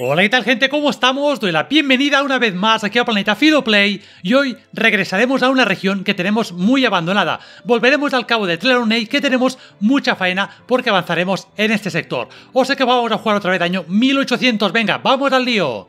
Hola, ¿qué tal gente? ¿Cómo estamos? Doy la bienvenida una vez más aquí a Planeta Play y hoy regresaremos a una región que tenemos muy abandonada. Volveremos al cabo de Tleronei que tenemos mucha faena porque avanzaremos en este sector. O sea que vamos a jugar otra vez año 1800. Venga, vamos al lío.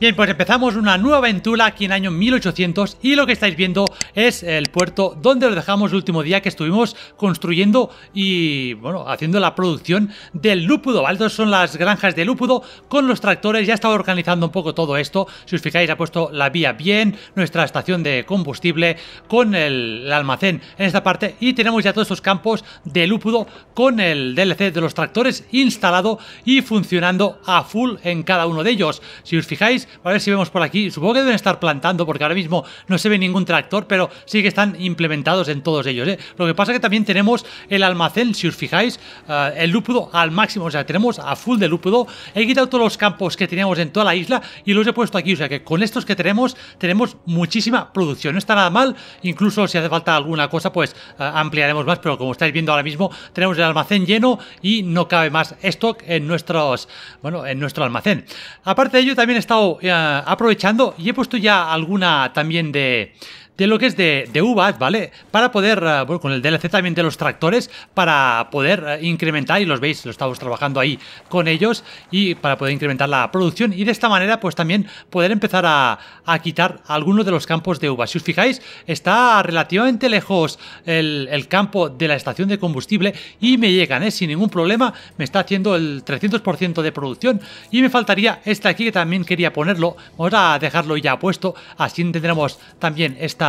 Bien, pues empezamos una nueva aventura aquí en el año 1800 y lo que estáis viendo es el puerto donde lo dejamos el último día que estuvimos construyendo y, bueno, haciendo la producción del lúpudo, ¿vale? son las granjas de lúpudo con los tractores, ya estaba organizando un poco todo esto, si os fijáis ha puesto la vía bien, nuestra estación de combustible con el, almacén en esta parte y tenemos ya todos esos campos de lúpudo con el DLC de los tractores instalado y funcionando a full en cada uno de ellos. Si os fijáis, a ver si vemos por aquí. Supongo que deben estar plantando porque ahora mismo no se ve ningún tractor, pero sí que están implementados en todos ellos. ¿eh? Lo que pasa es que también tenemos el almacén, si os fijáis, eh, el lúpulo al máximo. O sea, tenemos a full de lúpulo. He quitado todos los campos que teníamos en toda la isla y los he puesto aquí. O sea, que con estos que tenemos, tenemos muchísima producción. No está nada mal. Incluso si hace falta alguna cosa, pues eh, ampliaremos más. Pero como estáis viendo ahora mismo, tenemos el almacén lleno y no cabe más stock en nuestros, bueno, en nuestro almacén. Aparte de ello, también he estado eh, aprovechando y he puesto ya alguna también de, de lo que es de, de ¿vale? Para poder, eh, con el DLC también de los tractores, para poder eh, incrementar, y los veis, lo estamos trabajando ahí con ellos, y para poder incrementar la producción, y de esta manera, pues también poder empezar a, quitar algunos de los campos de uvas, Si os fijáis, está relativamente lejos el, campo de la estación de combustible, y me llegan, ¿eh? Sin ningún problema, me está haciendo el 300% de producción, y me faltaría este aquí que también quería ponerlo, vamos a dejarlo ya puesto, así tendremos también esta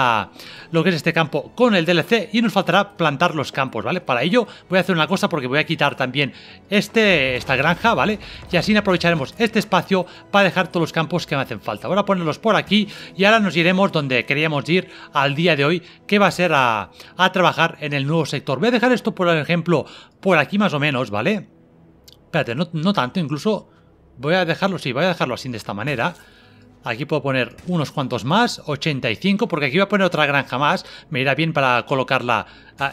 lo que es este campo con el DLC y nos faltará plantar los campos, ¿vale? Para ello voy a hacer una cosa porque voy a quitar también este, esta granja, ¿vale? Y así aprovecharemos este espacio para dejar todos los campos que me hacen falta. Ahora ponerlos por aquí y ahora nos iremos donde queríamos ir al día de hoy, que va a ser a, trabajar en el nuevo sector. Voy a dejar esto, por ejemplo, por aquí más o menos, ¿vale? Espérate, no, no tanto, incluso voy a dejarlo, sí, voy a dejarlo así de esta manera. Aquí puedo poner unos cuantos más, 85, porque aquí voy a poner otra granja más. Me irá bien para colocarla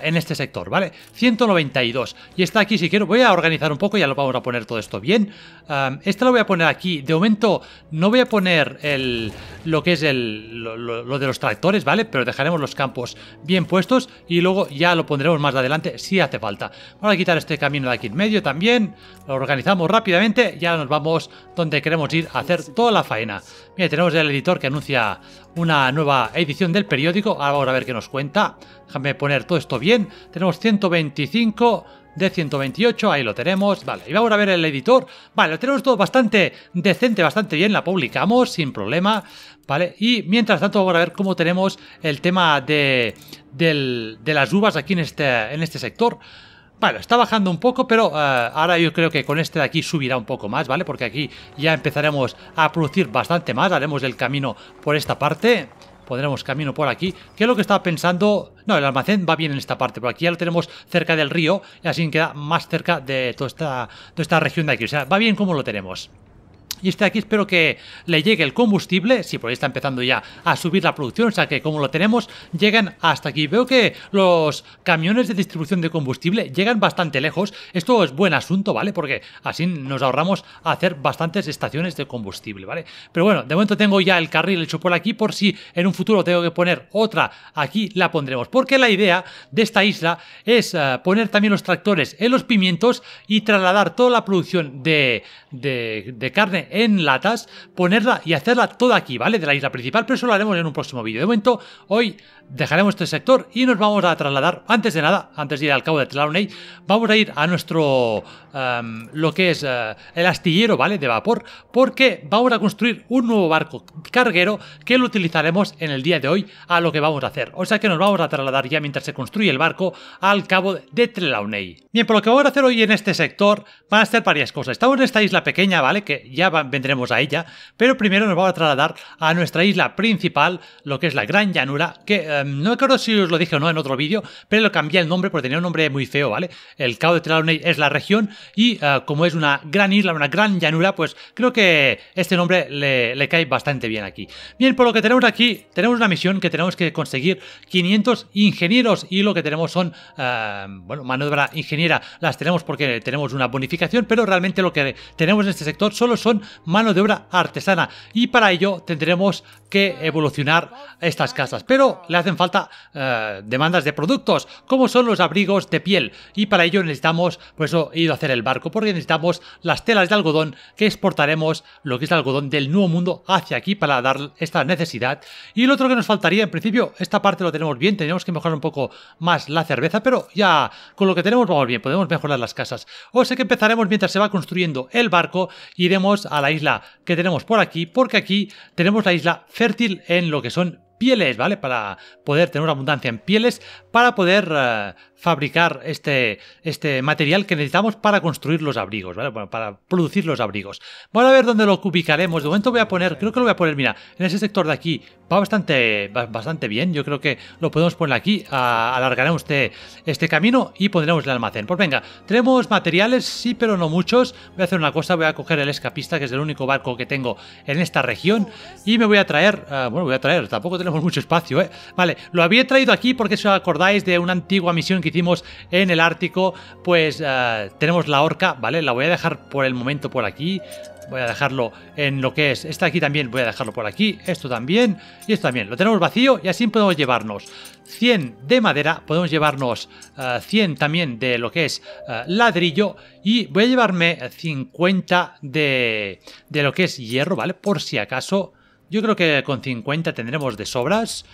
en este sector, ¿vale? 192. Y está aquí, si quiero, voy a organizar un poco, ya lo vamos a poner todo esto bien. esta lo voy a poner aquí. De momento no voy a poner el, lo que es el, lo, de los tractores, ¿vale? Pero dejaremos los campos bien puestos y luego ya lo pondremos más adelante si hace falta. Vamos a quitar este camino de aquí en medio también. Lo organizamos rápidamente ya nos vamos donde queremos ir a hacer toda la faena. Mira, tenemos el editor que anuncia una nueva edición del periódico. Ahora vamos a ver qué nos cuenta. Déjame poner todo esto bien. Tenemos 125 de 128, ahí lo tenemos, vale, y vamos a ver el editor, vale, lo tenemos todo bastante decente, bastante bien, la publicamos sin problema, vale, y mientras tanto vamos a ver cómo tenemos el tema de, de las uvas aquí en este, en este sector, bueno, está bajando un poco, pero eh, ahora yo creo que con este de aquí subirá un poco más, ¿vale? Porque aquí ya empezaremos a producir bastante más, haremos el camino por esta parte, pondremos camino por aquí. ¿Qué es lo que estaba pensando? No, el almacén va bien en esta parte, pero aquí ya lo tenemos cerca del río, y así queda más cerca de toda esta, toda esta región de aquí. O sea, va bien como lo tenemos. Y este de aquí espero que le llegue el combustible, si sí, por ahí está empezando ya a subir la producción, o sea que como lo tenemos, llegan hasta aquí. Veo que los camiones de distribución de combustible llegan bastante lejos, esto es buen asunto, ¿vale? Porque así nos ahorramos hacer bastantes estaciones de combustible, ¿vale? Pero bueno, de momento tengo ya el carril hecho por aquí, por si en un futuro tengo que poner otra, aquí la pondremos, porque la idea de esta isla es eh, poner también los tractores en los pimientos y trasladar toda la producción de carne en latas, ponerla y hacerla toda aquí, ¿vale? De la isla principal, pero eso lo haremos en un próximo vídeo. De momento, hoy dejaremos este sector y nos vamos a trasladar, antes de nada, antes de ir al cabo de Trelawney vamos a ir a nuestro, em, lo que es eh, el astillero, ¿vale? De vapor, porque vamos a construir un nuevo barco carguero que lo utilizaremos en el día de hoy a lo que vamos a hacer. O sea que nos vamos a trasladar ya mientras se construye el barco al cabo de Trelawney. Bien, por lo que vamos a hacer hoy en este sector van a ser varias cosas. Estamos en esta isla pequeña, ¿vale? Que ya vendremos a ella, pero primero nos vamos a trasladar a nuestra isla principal, lo que es la Gran Llanura, que... Eh, Em, no me acuerdo si os lo dije o no en otro vídeo, pero lo cambié el nombre porque tenía un nombre muy feo, ¿vale? El Cabo de Trelawney es la región y eh, como es una gran isla, una gran llanura, pues creo que este nombre le, cae bastante bien aquí. Bien, por lo que tenemos aquí, tenemos una misión que tenemos que conseguir 500 ingenieros y lo que tenemos son, em, bueno, mano de obra ingeniera las tenemos porque tenemos una bonificación, pero realmente lo que tenemos en este sector solo son mano de obra artesana y para ello tendremos que evolucionar estas casas, pero las hacen falta eh, demandas de productos, como son los abrigos de piel. Y para ello necesitamos, por eso he ido a hacer el barco, porque necesitamos las telas de algodón que exportaremos, lo que es el algodón del Nuevo Mundo, hacia aquí para dar esta necesidad. Y lo otro que nos faltaría, en principio, esta parte lo tenemos bien, tenemos que mejorar un poco más la cerveza, pero ya con lo que tenemos vamos bien, podemos mejorar las casas. O sea que empezaremos mientras se va construyendo el barco, iremos a la isla que tenemos por aquí, porque aquí tenemos la isla fértil en lo que son pieles, ¿vale? Para poder tener una abundancia en pieles, para poder eh, fabricar este, este material que necesitamos para construir los abrigos, ¿vale? Bueno, para producir los abrigos. Vamos a ver dónde lo ubicaremos. De momento voy a poner, creo que lo voy a poner, mira, en ese sector de aquí va bastante, bastante bien. Yo creo que lo podemos poner aquí. alargaremos este, camino y pondremos el almacén. Pues venga, tenemos materiales, sí, pero no muchos. Voy a hacer una cosa, voy a coger el escapista, que es el único barco que tengo en esta región. Y me voy a traer, eh, bueno, voy a traer, tampoco tenemos mucho espacio, ¿eh? Vale, lo había traído aquí porque se acordado de una antigua misión que hicimos en el Ártico, pues eh, tenemos la horca, ¿vale? La voy a dejar por el momento por aquí. Voy a dejarlo en lo que es. Esta aquí también voy a dejarlo por aquí. Esto también. Y esto también. Lo tenemos vacío y así podemos llevarnos 100 de madera. Podemos llevarnos 100 eh, también de lo que es eh, ladrillo. Y voy a llevarme 50 de, de lo que es hierro, ¿vale? Por si acaso. Yo creo que con 50 tendremos de sobras.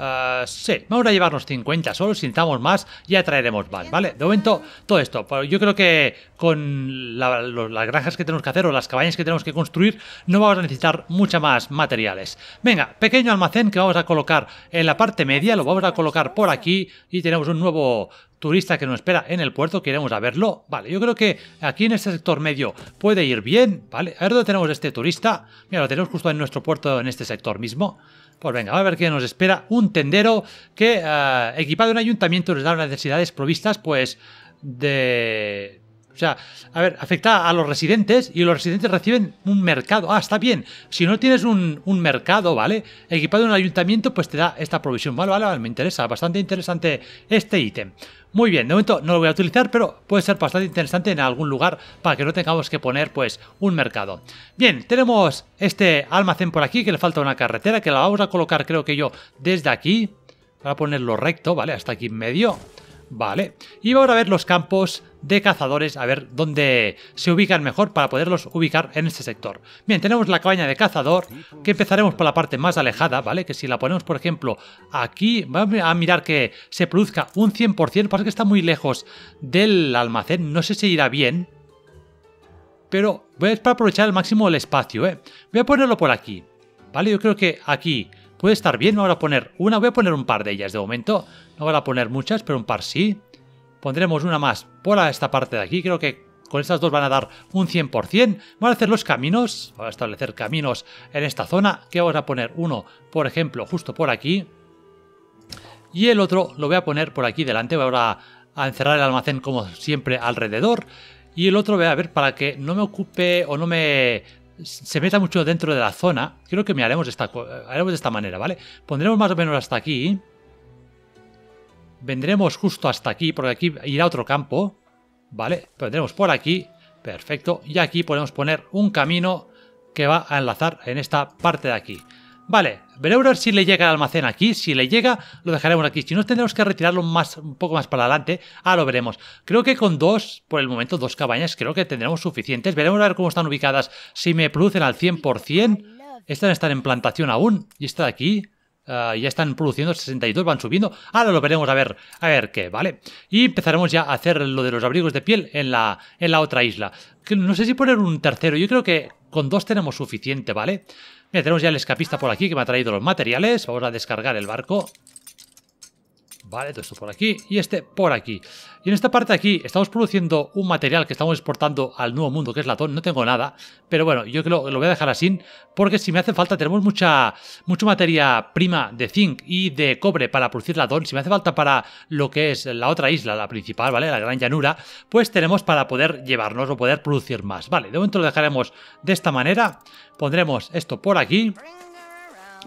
Ah, sí, vamos a llevarnos 50 solo si necesitamos más, ya traeremos más, ¿vale? De momento, todo esto. Yo creo que con las granjas que tenemos que hacer o las cabañas que tenemos que construir, no vamos a necesitar mucha más materiales. Venga, pequeño almacén que vamos a colocar en la parte media, lo vamos a colocar por aquí y tenemos un nuevo turista que nos espera en el puerto, queremos a verlo. Vale, yo creo que aquí en este sector medio puede ir bien, ¿vale? A ver dónde tenemos este turista. Mira, lo tenemos justo en nuestro puerto, en este sector mismo. Pues venga, a ver qué nos espera un tendero que, eh, equipado en ayuntamiento, les da las necesidades provistas, pues, de... O sea, a ver, afecta a los residentes y los residentes reciben un mercado. Ah, está bien. Si no tienes un, un mercado, ¿vale? Equipado en un ayuntamiento, pues te da esta provisión. Vale, vale, vale, me interesa. Bastante interesante este ítem. Muy bien, de momento no lo voy a utilizar, pero puede ser bastante interesante en algún lugar para que no tengamos que poner pues un mercado. Bien, tenemos este almacén por aquí que le falta una carretera que la vamos a colocar creo que yo desde aquí para ponerlo recto, ¿vale? Hasta aquí en medio. Vale, y ahora a ver los campos de cazadores a ver dónde se ubican mejor para poderlos ubicar en este sector. Bien, tenemos la cabaña de cazador, que empezaremos por la parte más alejada, ¿vale? Que si la ponemos, por ejemplo, aquí, vamos a mirar que se produzca un 100%, Parece que está muy lejos del almacén, no sé si irá bien, pero voy a para aprovechar al máximo el espacio, ¿eh? Voy a ponerlo por aquí, ¿vale? Yo creo que aquí puede estar bien, no voy a poner una, voy a poner un par de ellas de momento, no voy a poner muchas, pero un par sí pondremos una más por esta parte de aquí, creo que con estas dos van a dar un 100%. Van a hacer los caminos, van a establecer caminos en esta zona, que vamos a poner uno, por ejemplo, justo por aquí. Y el otro lo voy a poner por aquí delante, voy ahora a encerrar el almacén como siempre alrededor. Y el otro voy a ver para que no me ocupe o no me se meta mucho dentro de la zona. Creo que haremos esta, haremos de esta manera, ¿vale? Pondremos más o menos hasta aquí. Vendremos justo hasta aquí, porque aquí irá otro campo. Vale, vendremos por aquí. Perfecto. Y aquí podemos poner un camino que va a enlazar en esta parte de aquí. Vale, veremos si le llega al almacén aquí. Si le llega, lo dejaremos aquí. Si no, tendremos que retirarlo más, un poco más para adelante. ah, lo veremos. Creo que con dos, por el momento, dos cabañas, creo que tendremos suficientes. Veremos a ver cómo están ubicadas. Si me producen al 100%. Estas están en plantación aún. Y esta de aquí Ah, ya están produciendo 62, van subiendo. Ahora lo veremos a ver, a ver qué, ¿vale? Y empezaremos ya a hacer lo de los abrigos de piel en la, en la otra isla. no sé si poner un tercero, yo creo que con dos tenemos suficiente, ¿vale? tenemos ya el escapista por aquí que me ha traído los materiales. Vamos a descargar el barco. Vale, todo esto por aquí y este por aquí. Y en esta parte de aquí estamos produciendo un material que estamos exportando al nuevo mundo, que es latón. No tengo nada, pero bueno, yo lo, lo voy a dejar así, porque si me hace falta, tenemos mucha, mucha materia prima de zinc y de cobre para producir latón. Si me hace falta para lo que es la otra isla, la principal, ¿vale? La gran llanura, pues tenemos para poder llevarnos o poder producir más. Vale, de momento lo dejaremos de esta manera. Pondremos esto por aquí.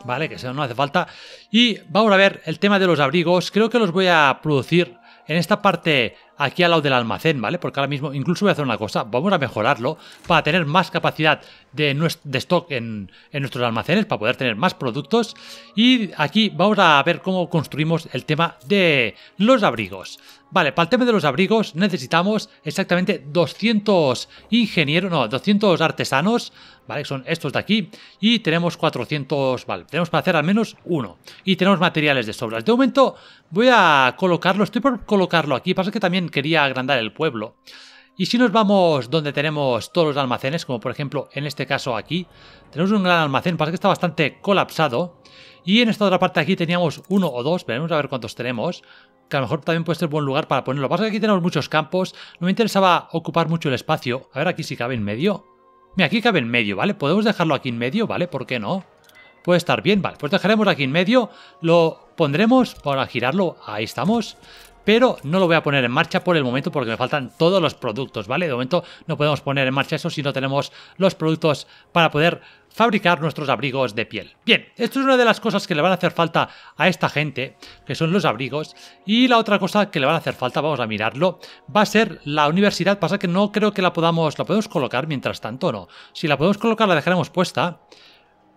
¿vale? Que eso no hace falta. Y vamos a ver el tema de los abrigos. Creo que los voy a producir en esta parte aquí al lado del almacén, ¿vale? Porque ahora mismo incluso voy a hacer una cosa, vamos a mejorarlo para tener más capacidad de, stock en, en nuestros almacenes, para poder tener más productos. Y aquí vamos a ver cómo construimos el tema de los abrigos. Vale, para el tema de los abrigos necesitamos exactamente 200 ingenieros, no, 200 artesanos, ¿vale? Son estos de aquí. Y tenemos 400, vale, tenemos para hacer al menos uno. Y tenemos materiales de sobras. De momento voy a colocarlo, estoy por colocarlo aquí. Pasa que también quería agrandar el pueblo. Y si nos vamos donde tenemos todos los almacenes, como por ejemplo en este caso aquí, tenemos un gran almacén, parece que está bastante colapsado. Y en esta otra parte aquí teníamos uno o dos, veremos a ver cuántos tenemos, que a lo mejor también puede ser buen lugar para ponerlo. aquí tenemos muchos campos, no me interesaba ocupar mucho el espacio. A ver aquí si cabe en medio. Mira, aquí cabe en medio, ¿vale? Podemos dejarlo aquí en medio, ¿vale? ¿Por qué no? Puede estar bien, vale. Pues dejaremos aquí en medio, lo pondremos para girarlo, ahí estamos pero no lo voy a poner en marcha por el momento porque me faltan todos los productos, ¿vale? De momento no podemos poner en marcha eso si no tenemos los productos para poder fabricar nuestros abrigos de piel. Bien, esto es una de las cosas que le van a hacer falta a esta gente, que son los abrigos, y la otra cosa que le van a hacer falta, vamos a mirarlo, va a ser la universidad, pasa que no creo que la podamos, la podemos colocar mientras tanto, no. Si la podemos colocar la dejaremos puesta,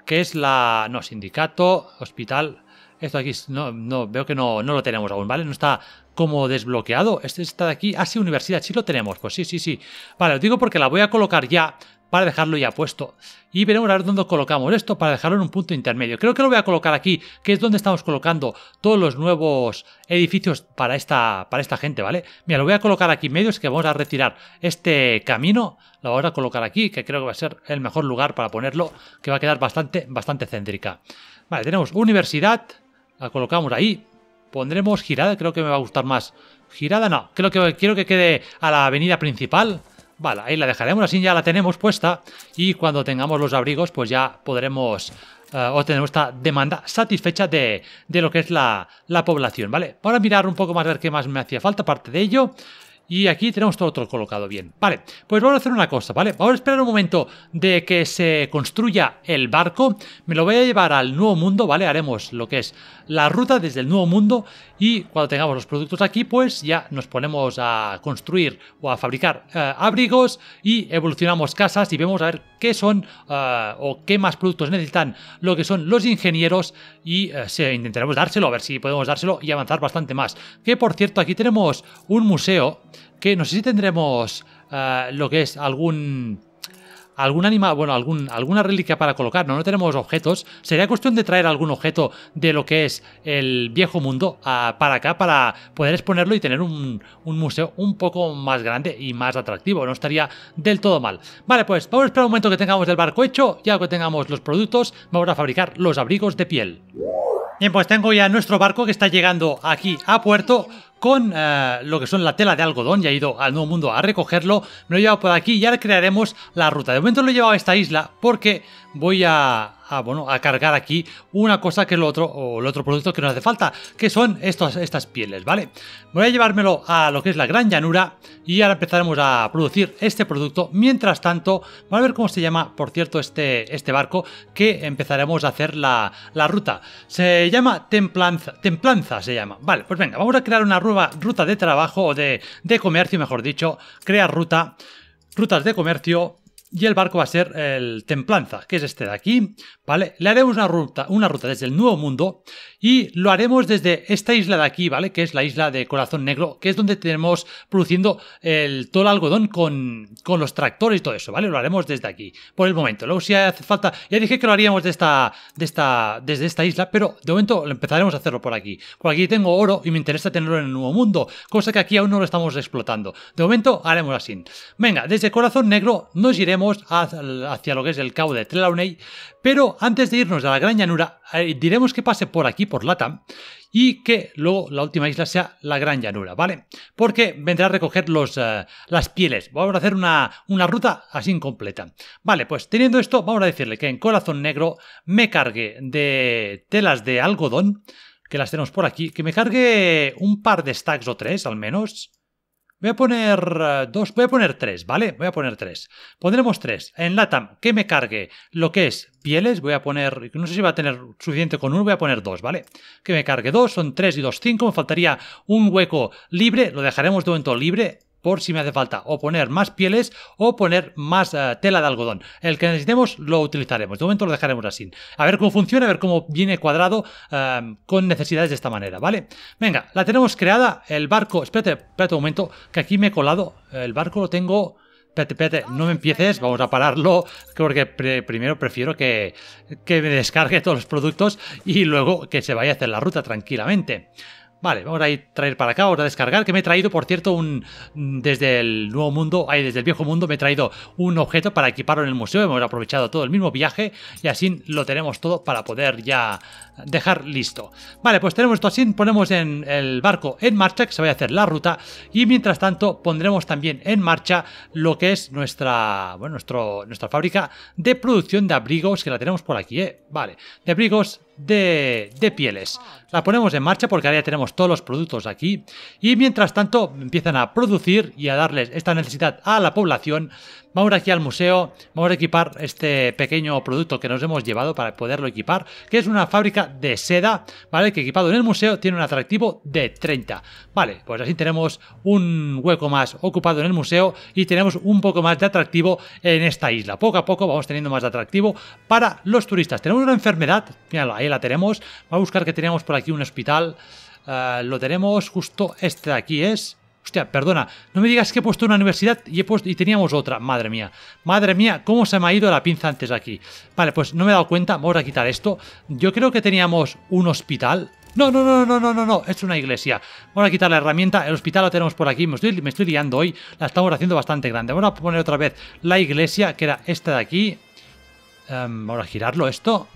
que es la, no, sindicato, hospital, esto aquí no, veo que no, no, lo tenemos aún, ¿vale? No está como desbloqueado. Este está de aquí. Ah, sí, universidad, sí lo tenemos. Pues sí, sí, sí. Vale, lo digo porque la voy a colocar ya para dejarlo ya puesto. Y veremos a ver dónde colocamos esto para dejarlo en un punto intermedio. Creo que lo voy a colocar aquí, que es donde estamos colocando todos los nuevos edificios para esta, para esta gente, ¿vale? Mira, lo voy a colocar aquí en medio, es que vamos a retirar este camino, lo vamos a colocar aquí, que creo que va a ser el mejor lugar para ponerlo, que va a quedar bastante, bastante céntrica. Vale, tenemos universidad, la colocamos ahí, Pondremos girada, creo que me va a gustar más. Girada no, creo que quiero que quede a la avenida principal. Vale, ahí la dejaremos, así ya la tenemos puesta y cuando tengamos los abrigos pues ya podremos eh, obtener esta demanda satisfecha de, lo que es la, población, ¿vale? Para mirar un poco más, a ver qué más me hacía falta, aparte de ello, y aquí tenemos todo, otro colocado bien. Vale, pues vamos a hacer una cosa, ¿vale? Vamos a esperar un momento de que se construya el barco. Me lo voy a llevar al nuevo mundo, ¿vale? Haremos lo que es la ruta desde el nuevo mundo y cuando tengamos los productos aquí, pues ya nos ponemos a construir o a fabricar eh, abrigos y evolucionamos casas y vemos a ver qué son eh, o qué más productos necesitan lo que son los ingenieros y eh, intentaremos dárselo, a ver si podemos dárselo y avanzar bastante más. Que por cierto, aquí tenemos un museo que no sé si tendremos eh, lo que es algún algún animal bueno, algún, alguna reliquia para colocar, ¿no? no tenemos objetos. Sería cuestión de traer algún objeto de lo que es el viejo mundo ah, para acá para poder exponerlo y tener un, museo un poco más grande y más atractivo. No estaría del todo mal. Vale, pues vamos a esperar un momento que tengamos el barco hecho Ya que tengamos los productos, vamos a fabricar los abrigos de piel. Bien, pues tengo ya nuestro barco que está llegando aquí a puerto con eh, lo que son la tela de algodón ya he ido al Nuevo Mundo a recogerlo. Me lo he llevado por aquí y ahora crearemos la ruta. De momento lo he llevado a esta isla porque voy a a, bueno, a cargar aquí una cosa que es lo otro, o el otro producto que nos hace falta, que son estos, estas pieles, ¿vale? Voy a llevármelo a lo que es la gran llanura y ahora empezaremos a producir este producto. Mientras tanto, vamos a ver cómo se llama, por cierto, este, este barco que empezaremos a hacer la, la ruta. Se llama Templanza, Templanza se llama. Vale, pues venga, vamos a crear una nueva ruta de trabajo o de, de comercio, mejor dicho, crear ruta, rutas de comercio y el barco va a ser el Templanza, que es este de aquí, ¿vale? Le haremos una ruta, una ruta desde el Nuevo Mundo y lo haremos desde esta isla de aquí, ¿vale? Que es la isla de Corazón Negro, que es donde tenemos produciendo el, todo el algodón con, con los tractores y todo eso, ¿vale? Lo haremos desde aquí, por el momento. Luego si hace falta, ya dije que lo haríamos de esta, de esta, desde esta isla, pero de momento empezaremos a hacerlo por aquí. Por aquí tengo oro y me interesa tenerlo en el Nuevo Mundo, cosa que aquí aún no lo estamos explotando. De momento haremos así. Venga, desde Corazón Negro nos iremos hacia lo que es el cabo de Trelawney, pero antes de irnos a la gran llanura, eh, diremos que pase por aquí, por Latam, y que luego la última isla sea la gran llanura, ¿vale? Porque vendrá a recoger los, eh, las pieles. Vamos a hacer una, una ruta así incompleta. Vale, pues teniendo esto, vamos a decirle que en Corazón Negro me cargue de telas de algodón, que las tenemos por aquí, que me cargue un par de stacks o tres al menos Voy a poner eh, dos, voy a poner tres, ¿vale? Voy a poner tres. Pondremos tres. En LATAM, que me cargue lo que es pieles, voy a poner, no sé si va a tener suficiente con uno, voy a poner dos, ¿vale? Que me cargue dos, son tres y dos, cinco. Me faltaría un hueco libre, lo dejaremos de momento libre por si me hace falta o poner más pieles o poner más eh, tela de algodón. El que necesitemos lo utilizaremos. De momento lo dejaremos así. A ver cómo funciona, a ver cómo viene cuadrado em, con necesidades de esta manera, ¿vale? Venga, la tenemos creada. El barco... Espérate, espérate un momento, que aquí me he colado. El barco lo tengo... Espérate, espérate, no me empieces, vamos a pararlo, porque primero prefiero que, que me descargue todos los productos y luego que se vaya a hacer la ruta tranquilamente. Vale, ahora a traer para acá, ahora descargar, que me he traído, por cierto, un mm, desde el nuevo mundo, ahí desde el viejo mundo, me he traído un objeto para equiparlo en el museo, hemos aprovechado todo el mismo viaje y así lo tenemos todo para poder ya dejar listo. Vale, pues tenemos esto así, ponemos en el barco en marcha, que se va a hacer la ruta, y mientras tanto pondremos también en marcha lo que es nuestra, nuestro, nuestra fábrica de producción de abrigos, que la tenemos por aquí, ¿eh? Vale, de abrigos de, de pieles. La ponemos en marcha porque ahora ya tenemos todos los productos aquí y mientras tanto empiezan a producir y a darles esta necesidad a la población. Vamos aquí al museo, vamos a equipar este pequeño producto que nos hemos llevado para poderlo equipar, que es una fábrica de seda, ¿vale? Que equipado en el museo tiene un atractivo de 30. Vale, pues así tenemos un hueco más ocupado en el museo y tenemos un poco más de atractivo en esta isla. Poco a poco vamos teniendo más de atractivo para los turistas. Tenemos una enfermedad, ahí la tenemos. va a buscar que teníamos por aquí aquí un hospital. Eh, lo tenemos justo este de aquí, ¿es? Hostia, perdona, no me digas que he puesto una universidad y, y teníamos otra. Madre mía, madre mía, cómo se me ha ido la pinza antes de aquí. Vale, pues no me he dado cuenta, vamos a quitar esto. Yo creo que teníamos un hospital. No, no, no, no, no, no, no, es una iglesia. Vamos a quitar la herramienta, el hospital lo tenemos por aquí, me estoy, liando hoy, la estamos haciendo bastante grande. Vamos a poner otra vez la iglesia, que era esta de aquí. Em, vamos a girarlo esto.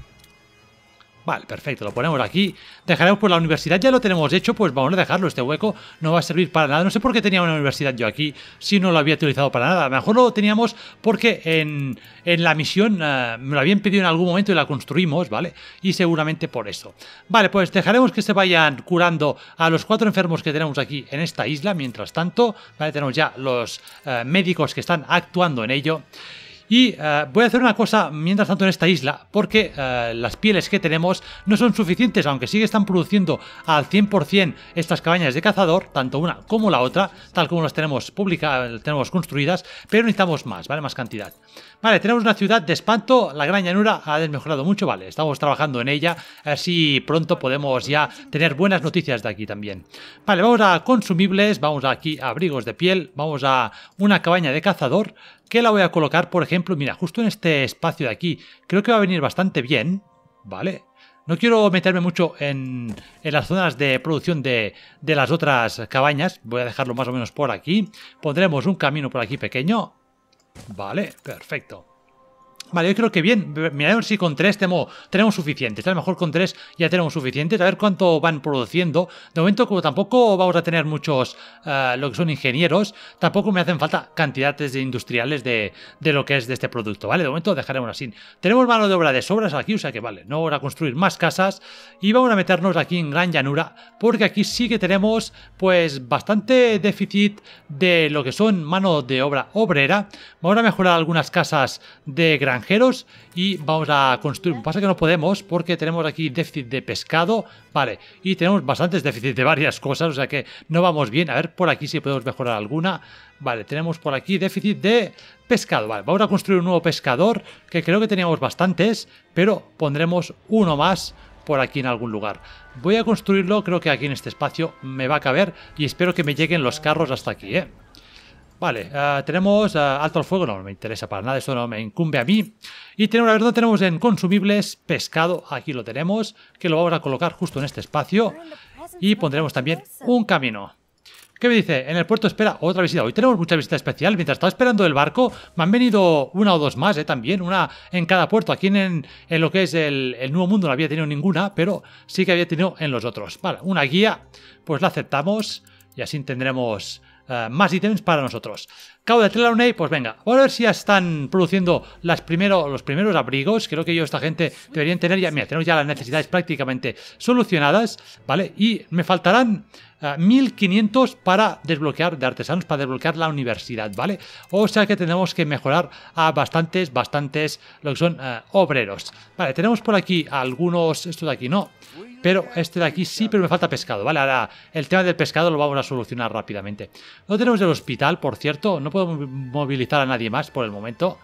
Vale, perfecto, lo ponemos aquí. Dejaremos por la universidad, ya lo tenemos hecho, pues vamos a dejarlo. Este hueco no va a servir para nada. No sé por qué tenía una universidad yo aquí, si no lo había utilizado para nada. A lo mejor lo teníamos porque en, la misión eh, me lo habían pedido en algún momento y la construimos, ¿vale? Y seguramente por eso. Vale, pues dejaremos que se vayan curando a los cuatro enfermos que tenemos aquí en esta isla. Mientras tanto, ¿vale? Tenemos ya los eh, médicos que están actuando en ello. Y eh, voy a hacer una cosa mientras tanto en esta isla, porque eh, las pieles que tenemos no son suficientes, aunque sí están produciendo al 100% estas cabañas de cazador, tanto una como la otra, tal como las tenemos, publicadas, tenemos construidas, pero necesitamos más, ¿vale? Más cantidad. Vale, tenemos una ciudad de espanto, la gran llanura ha desmejorado mucho, vale, estamos trabajando en ella, así pronto podemos ya tener buenas noticias de aquí también. Vale, vamos a consumibles, vamos aquí a abrigos de piel, vamos a una cabaña de cazador, que la voy a colocar, por ejemplo, mira, justo en este espacio de aquí. Creo que va a venir bastante bien, ¿vale? No quiero meterme mucho en, las zonas de producción de, las otras cabañas. Voy a dejarlo más o menos por aquí. Pondremos un camino por aquí pequeño. Vale, perfecto. Vale, yo creo que bien. Miraremos si con tres tenemos, tenemos suficientes. A lo mejor con tres ya tenemos suficientes. A ver cuánto van produciendo. De momento, como tampoco vamos a tener muchos eh, lo que son ingenieros, tampoco me hacen falta cantidades de industriales de, de, lo que es de este producto. Vale, de momento dejaremos así. Tenemos mano de obra de sobras aquí, o sea que vale, no vamos a construir más casas. Y vamos a meternos aquí en Gran Llanura, porque aquí sí que tenemos pues bastante déficit de lo que son mano de obra obrera. Vamos a mejorar algunas casas de gran y vamos a construir. Pasa que no podemos porque tenemos aquí déficit de pescado, vale, y tenemos bastantes déficit de varias cosas, o sea que no vamos bien. A ver por aquí si podemos mejorar alguna. Vale, tenemos por aquí déficit de pescado. Vale, vamos a construir un nuevo pescador, que creo que teníamos bastantes, pero pondremos uno más por aquí en algún lugar. Voy a construirlo, creo que aquí en este espacio me va a caber y espero que me lleguen los carros hasta aquí, ¿eh? Vale, eh, tenemos eh, alto al fuego, no me interesa para nada, eso no me incumbe a mí. Y tenemos, la verdad, tenemos en consumibles pescado, aquí lo tenemos, que lo vamos a colocar justo en este espacio. Y pondremos también un camino. ¿Qué me dice? En el puerto espera otra visita. Hoy tenemos mucha visita especial. Mientras estaba esperando el barco, me han venido una o dos más, ¿eh? También, una en cada puerto. Aquí en, lo que es el, Nuevo Mundo no había tenido ninguna, pero sí que había tenido en los otros. Vale, una guía, pues la aceptamos y así tendremos eh, más ítems para nosotros. Cabo de Trelawney, pues venga, vamos a ver si ya están produciendo las primero, los primeros abrigos. Creo que yo, esta gente, deberían tener ya, mira, tenemos ya las necesidades prácticamente solucionadas, ¿vale? Y me faltarán... 1500 eh, para desbloquear de artesanos, para desbloquear la universidad, ¿vale? O sea que tenemos que mejorar a bastantes, bastantes, lo que son eh, obreros. Vale, tenemos por aquí algunos, Esto de aquí no, pero este de aquí sí, pero me falta pescado, ¿vale? Ahora el tema del pescado lo vamos a solucionar rápidamente. No tenemos el hospital, por cierto. No puedo movilizar a nadie más por el momento.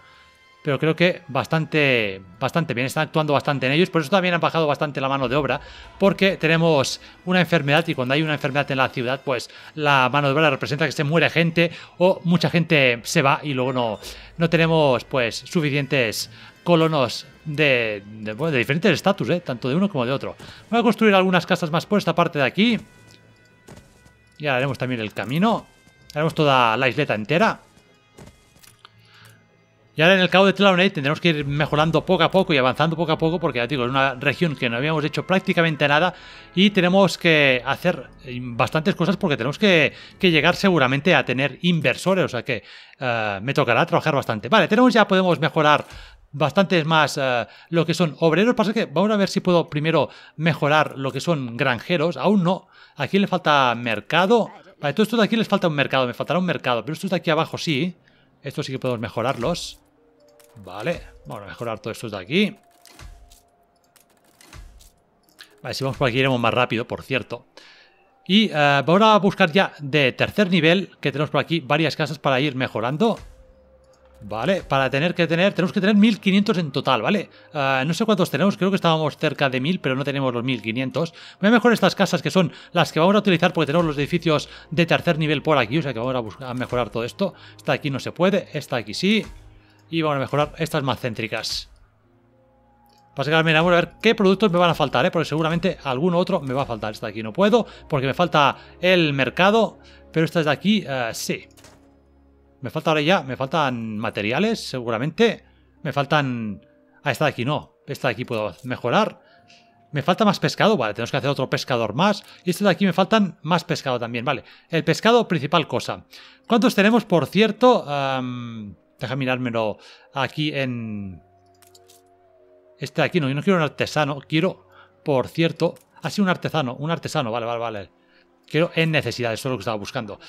Pero creo que bastante, bastante bien. Están actuando bastante en ellos. Por eso también han bajado bastante la mano de obra. Porque tenemos una enfermedad y cuando hay una enfermedad en la ciudad, pues la mano de obra representa que se muere gente o mucha gente se va y luego no, no tenemos pues suficientes colonos de, de, diferentes estatus, ¿eh? tanto de uno como de otro. Voy a construir algunas casas más por esta parte de aquí. Y ahora haremos también el camino. Haremos toda la isleta entera. Y ahora en el cabo de Telaronate tendremos que ir mejorando poco a poco y avanzando poco a poco porque ya digo, es una región que no habíamos hecho prácticamente nada y tenemos que hacer bastantes cosas porque tenemos que, llegar seguramente a tener inversores, o sea que eh, me tocará trabajar bastante. Vale, tenemos ya, podemos mejorar bastantes más eh, lo que son obreros. Pasa que vamos a ver si puedo primero mejorar lo que son granjeros. Aún no. Aquí le falta mercado. Vale, todo esto de aquí les falta un mercado. Me faltará un mercado. Pero estos de aquí abajo sí. Estos sí que podemos mejorarlos. Vale. Vamos a mejorar todos estos de aquí. Vale, si vamos por aquí iremos más rápido, por cierto. Y eh, vamos a buscar ya de tercer nivel, que tenemos por aquí varias casas para ir mejorando. Vale, para tener que tener, tenemos que tener 1500 en total, ¿vale? Ah, no sé cuántos tenemos, creo que estábamos cerca de 1000, pero no tenemos los 1500. Voy a mejorar estas casas que son las que vamos a utilizar porque tenemos los edificios de tercer nivel por aquí, o sea que vamos a, mejorar todo esto. Esta aquí no se puede, esta aquí sí. Y vamos a mejorar estas más céntricas. Básicamente vamos a ver qué productos me van a faltar, ¿eh? porque seguramente alguno otro me va a faltar. Esta aquí no puedo, porque me falta el mercado, pero estas de aquí ah, sí. Me falta ahora ya, me faltan materiales, seguramente. Me faltan... Ah, esta de aquí no. Esta de aquí puedo mejorar. Me falta más pescado, vale, tenemos que hacer otro pescador más. Y este de aquí me faltan más pescado también, vale. El pescado, principal cosa. ¿Cuántos tenemos, por cierto? deja mirármelo aquí en... Este de aquí, no, yo no quiero un artesano, quiero, por cierto... así ah, un artesano, un artesano, vale, vale, vale. Quiero en necesidad, eso es lo que estaba buscando.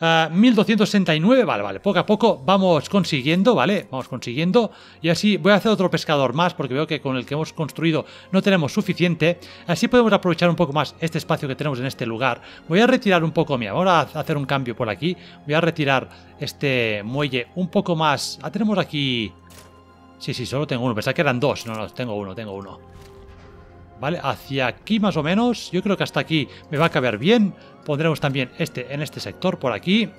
1269, ah, vale, vale. Poco a poco vamos consiguiendo, ¿vale? Vamos consiguiendo. Y así voy a hacer otro pescador más porque veo que con el que hemos construido no tenemos suficiente. Así podemos aprovechar un poco más este espacio que tenemos en este lugar. Voy a retirar un poco, Mi ahora a hacer un cambio por aquí. Voy a retirar este muelle un poco más. Ah, tenemos aquí... Sí, sí, solo tengo uno. Pensaba que eran dos. No, no, tengo uno, tengo uno. ¿vale? Hacia aquí más o menos, yo creo que hasta aquí me va a caber bien. Pondremos también este en este sector por aquí.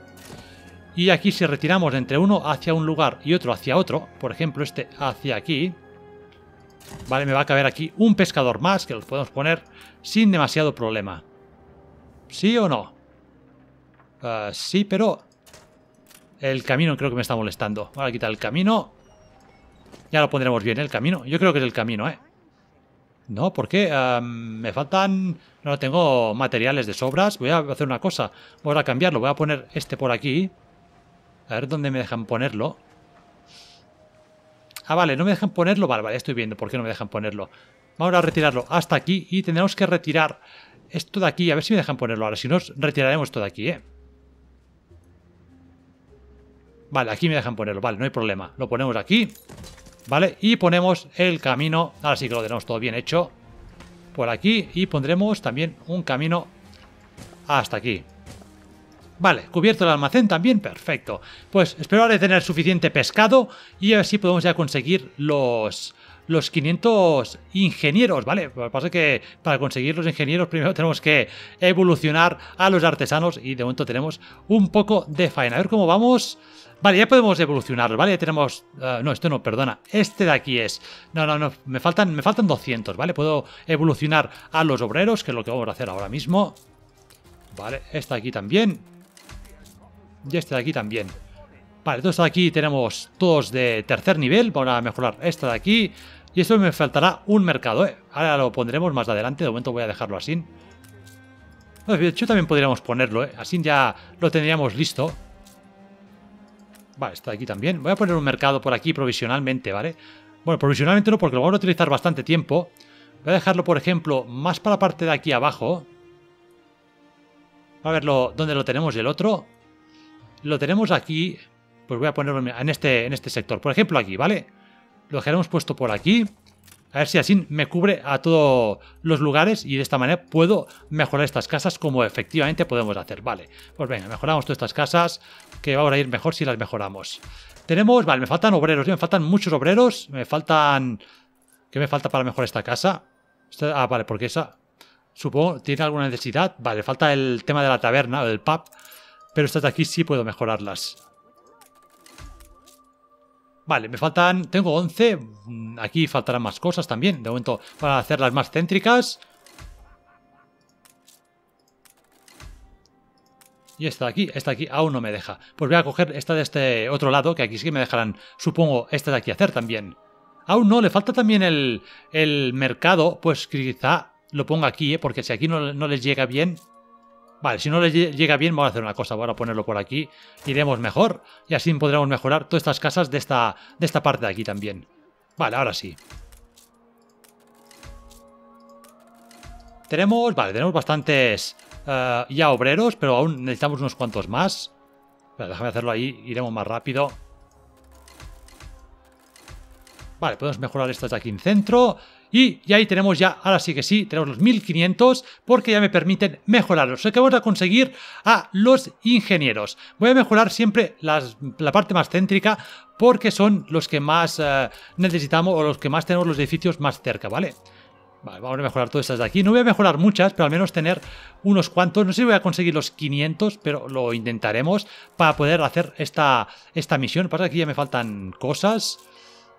Y aquí si retiramos entre uno hacia un lugar y otro hacia otro, por ejemplo este hacia aquí, vale, me va a caber aquí un pescador más que lo podemos poner sin demasiado problema. ¿Sí o no? Ah, sí, pero el camino creo que me está molestando. Voy a quitar el camino. Ya lo pondremos bien, el camino. Yo creo que es el camino, ¿eh? No, porque me faltan. No tengo materiales de sobras. Voy a hacer una cosa. Voy a cambiarlo. Voy a poner este por aquí. A ver dónde me dejan ponerlo. Ah, vale, no me dejan ponerlo. Vale, vale, estoy viendo por qué no me dejan ponerlo. Vamos a retirarlo hasta aquí y tendremos que retirar esto de aquí. A ver si me dejan ponerlo ahora. Si no, retiraremos esto de aquí, ¿eh? Vale, aquí me dejan ponerlo. Vale, no hay problema. Lo ponemos aquí. ¿Vale? Y ponemos el camino, ahora sí que lo tenemos todo bien hecho, por aquí. Y pondremos también un camino hasta aquí. Vale, cubierto el almacén también, perfecto. Pues espero ahora tener suficiente pescado y así podemos ya conseguir los, los 500 ingenieros, ¿vale? Lo que pasa es que para conseguir los ingenieros primero tenemos que evolucionar a los artesanos y de momento tenemos un poco de faena. A ver cómo vamos. Vale, ya podemos evolucionarlo, ¿vale? Ya tenemos... Eh, no, esto no, perdona. Este de aquí es... No, no, no, me faltan, me faltan 200, ¿vale? Puedo evolucionar a los obreros, que es lo que vamos a hacer ahora mismo. Vale, este de aquí también. Y este de aquí también. Vale, entonces aquí tenemos todos de tercer nivel. Vamos a mejorar esta de aquí. Y esto me faltará un mercado, ¿eh? Ahora lo pondremos más adelante. De momento voy a dejarlo así. De hecho, también podríamos ponerlo, ¿eh? Así ya lo tendríamos listo. Vale, está aquí también. Voy a poner un mercado por aquí provisionalmente, ¿vale? Bueno, provisionalmente no, porque lo vamos a utilizar bastante tiempo. Voy a dejarlo, por ejemplo, más para la parte de aquí abajo. A ver dónde lo tenemos el otro. Lo tenemos aquí. Pues voy a ponerlo en este, en este sector. Por ejemplo, aquí, ¿vale? Lo dejaremos puesto por aquí. A ver si así me cubre a todos los lugares y de esta manera puedo mejorar estas casas como efectivamente podemos hacer. Vale, pues venga, mejoramos todas estas casas que va a ir mejor si las mejoramos. Tenemos, vale, me faltan obreros, ¿eh? me faltan muchos obreros, me faltan... ¿Qué me falta para mejorar esta casa? ah, vale, porque esa, supongo, tiene alguna necesidad. Vale, falta el tema de la taberna, o del pub, pero estas de aquí sí puedo mejorarlas. Vale, me faltan... Tengo 11. Mm, aquí faltarán más cosas también. De momento, para hacerlas más céntricas. Y esta de aquí, esta de aquí aún no me deja. Pues voy a coger esta de este otro lado, que aquí sí que me dejarán, supongo, esta de aquí hacer también. Aún no, le falta también el, el mercado. Pues quizá lo ponga aquí, ¿eh? porque si aquí no, no les llega bien, Vale, si no les llega bien, vamos a hacer una cosa. Vamos a ponerlo por aquí. Iremos mejor. Y así podremos mejorar todas estas casas de esta, de esta parte de aquí también. Vale, ahora sí. Tenemos, vale, tenemos bastantes eh, ya obreros, pero aún necesitamos unos cuantos más. déjame hacerlo ahí, iremos más rápido. Vale, podemos mejorar estas de aquí en centro y, ahí tenemos ya, ahora sí que sí, tenemos los 1500 porque ya me permiten mejorarlos. O que vamos a conseguir a los ingenieros. Voy a mejorar siempre la parte más céntrica porque son los que más eh, necesitamos o los que más tenemos los edificios más cerca, ¿vale? Vale, vamos a mejorar todas estas de aquí. No voy a mejorar muchas, pero al menos tener unos cuantos. No sé si voy a conseguir los 500, pero lo intentaremos para poder hacer esta, esta misión. Pasa que aquí ya me faltan cosas.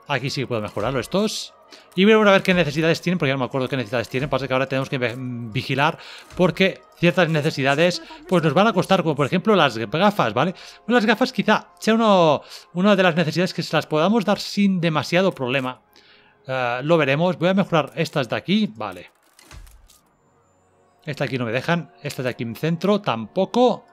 Aquí sí puedo mejorarlo estos. Y veremos a ver qué necesidades tienen, porque ya no me acuerdo qué necesidades tienen. Pasa que ahora tenemos que vigilar, porque ciertas necesidades pues nos van a costar, como por ejemplo las gafas, ¿vale? las gafas quizá sea uno, una de las necesidades que se las podamos dar sin demasiado problema. Eh, lo veremos. Voy a mejorar estas de aquí, vale. Esta aquí no me dejan. Estas de aquí en centro tampoco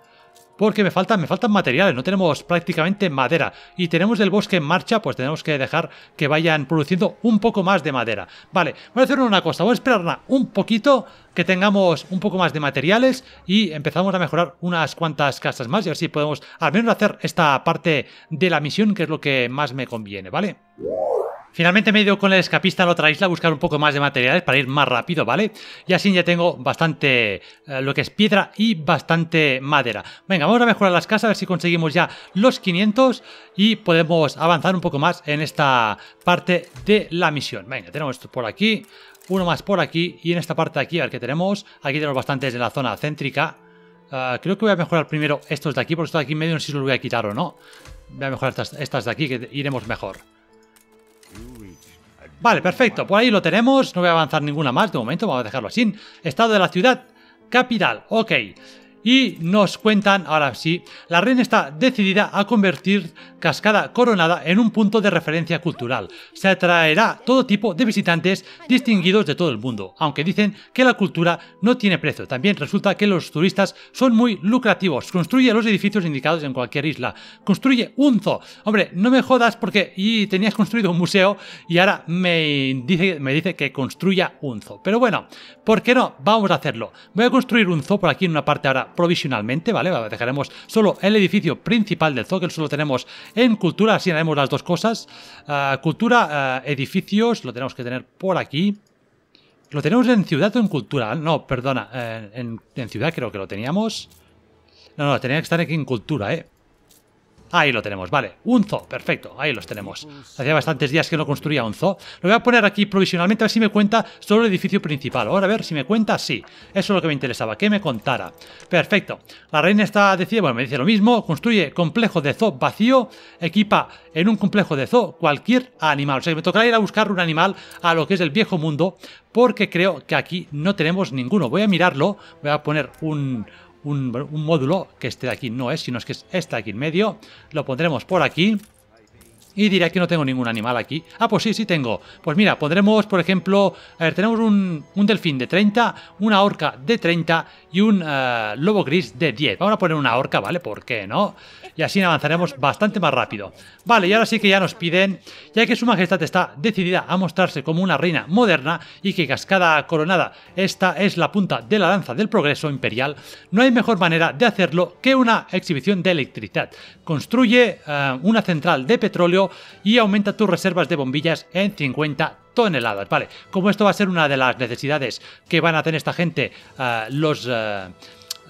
porque me faltan, me faltan materiales, no tenemos prácticamente madera. Y tenemos el bosque en marcha, pues tenemos que dejar que vayan produciendo un poco más de madera. Vale, voy a hacer una cosa, voy a esperar un poquito que tengamos un poco más de materiales y empezamos a mejorar unas cuantas casas más y a ver si podemos al menos hacer esta parte de la misión que es lo que más me conviene, ¿vale? Finalmente me he ido con el escapista a la otra isla a buscar un poco más de materiales para ir más rápido, ¿vale? Y así ya tengo bastante eh, lo que es piedra y bastante madera. Venga, vamos a mejorar las casas, a ver si conseguimos ya los 500 y podemos avanzar un poco más en esta parte de la misión. Venga, tenemos esto por aquí, uno más por aquí y en esta parte de aquí, a ver qué tenemos. Aquí tenemos bastantes de la zona céntrica. Ah, creo que voy a mejorar primero estos de aquí, porque estos de aquí medio no sé si los voy a quitar o no. Voy a mejorar estas de aquí que iremos mejor. Vale, perfecto. Por ahí lo tenemos. No voy a avanzar ninguna más de momento. Vamos a dejarlo así. Estado de la ciudad. Capital. Ok y nos cuentan, ahora sí, la reina está decidida a convertir Cascada Coronada en un punto de referencia cultural. Se atraerá todo tipo de visitantes distinguidos de todo el mundo, aunque dicen que la cultura no tiene precio. También resulta que los turistas son muy lucrativos. Construye los edificios indicados en cualquier isla. Construye un zoo. Hombre, no me jodas porque y tenías construido un museo y ahora me dice, me dice que construya un zoo. Pero bueno, ¿por qué no? Vamos a hacerlo. Voy a construir un zoo por aquí en una parte ahora provisionalmente, ¿vale? Dejaremos solo el edificio principal del zoo, que solo tenemos en cultura, así haremos las dos cosas. Ah, cultura, ah, edificios, lo tenemos que tener por aquí. ¿Lo tenemos en ciudad o en cultura? ¿eh? No, perdona, eh, en ciudad creo que lo teníamos. No, no, tenía que estar aquí en cultura, ¿eh? Ahí lo tenemos, vale. Un zoo, perfecto, ahí los tenemos. Hacía bastantes días que no construía un zoo. Lo voy a poner aquí provisionalmente a ver si me cuenta solo el edificio principal. Ahora a ver si me cuenta, sí. Eso es lo que me interesaba, que me contara. Perfecto. La reina está decidida, bueno, me dice lo mismo. Construye complejo de zoo vacío, equipa en un complejo de zoo cualquier animal. O sea, que me tocará ir a buscar un animal a lo que es el viejo mundo, porque creo que aquí no tenemos ninguno. Voy a mirarlo, voy a poner un, un, módulo que esté aquí no es, sino es que es este aquí en medio. Lo pondremos por aquí y diré que no tengo ningún animal aquí. Ah, pues sí, sí tengo. Pues mira, pondremos, por ejemplo, a ver, tenemos un, delfín de 30, una orca de 30 y un eh, lobo gris de 10. Vamos a poner una orca, ¿vale? ¿Por qué no? Y así avanzaremos bastante más rápido. Vale, y ahora sí que ya nos piden, ya que su majestad está decidida a mostrarse como una reina moderna y que cascada coronada, esta es la punta de la lanza del progreso imperial, no hay mejor manera de hacerlo que una exhibición de electricidad. Construye eh, una central de petróleo y aumenta tus reservas de bombillas en 50 toneladas. Vale, como esto va a ser una de las necesidades que van a tener esta gente, eh, los, eh,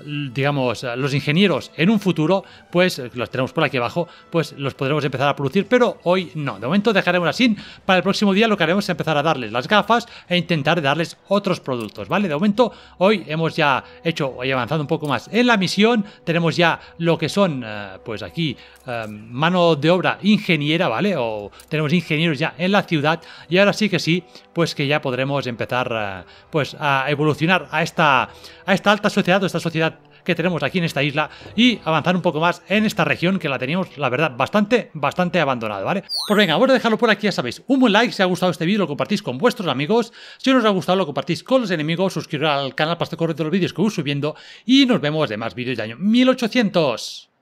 digamos, eh, los ingenieros en un futuro, pues eh, los tenemos por aquí abajo, pues los podremos empezar a producir, pero hoy no. De momento dejaremos así. Para el próximo día lo que haremos es empezar a darles las gafas e intentar darles otros productos, ¿vale? De momento hoy hemos ya hecho hoy avanzado un poco más en la misión. Tenemos ya lo que son, eh, pues aquí, em, mano de obra ingeniera, ¿vale? O tenemos ingenieros ya en la ciudad y ahora sí que sí, pues que ya podremos empezar, pues a evolucionar a esta, a esta alta sociedad o esta sociedad que tenemos aquí en esta isla y avanzar un poco más en esta región que la teníamos, la verdad, bastante, bastante abandonada, ¿vale? Pues venga, vamos a dejarlo por aquí, ya sabéis, un buen like si ha gustado este vídeo, lo compartís con vuestros amigos, si os ha gustado lo compartís con los enemigos, suscribiros al canal para estar corriendo los vídeos que voy subiendo y nos vemos de más vídeos de año 1800.